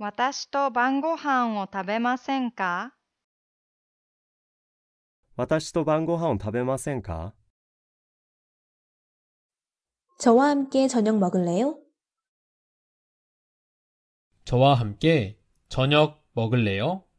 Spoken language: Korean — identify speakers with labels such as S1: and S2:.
S1: 私と晩ご飯を食べませんか私と晩ご飯を食べませんか
S2: 저와 함께 저녁 먹을래요?
S3: 저와
S4: 함께 저녁 먹을래요?